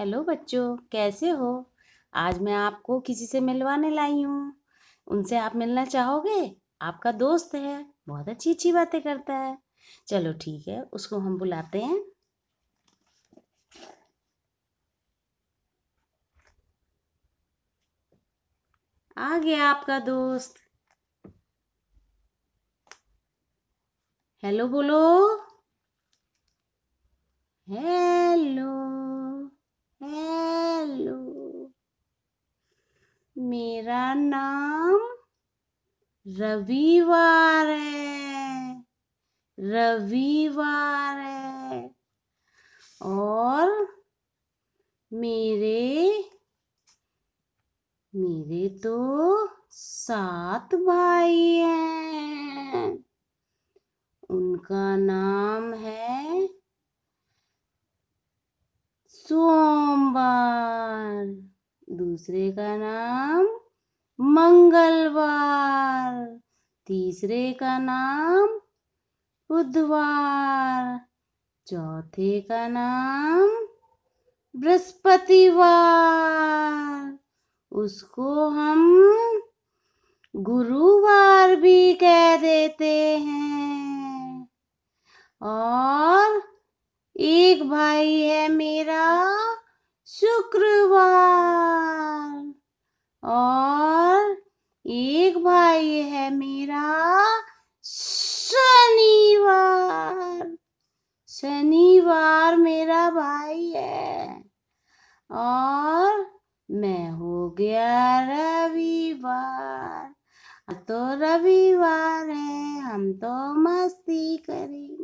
hello बच्चों कैसे हो आज मैं आपको किसी से मिलवाने लाई हूँ उनसे आप मिलना चाहोगे आपका दोस्त है बहुत अच्छी अच्छी बातें करता है चलो ठीक है उसको हम बुलाते हैं आ गया आपका दोस्त हेलो बोलो है मेरा नाम रविवार है रविवार है और मेरे मेरे तो सात भाई हैं उनका नाम है सोमवार दूसरे का नाम मंगलवार तीसरे का नाम बुधवार चौथे का नाम बृहस्पतिवार उसको हम गुरुवार भी कह देते हैं और एक भाई है मेरा शुक्रवार और एक भाई है मेरा शनिवार शनिवार मेरा भाई है और मैं हो गया रविवार तो रविवार है हम तो मस्ती करें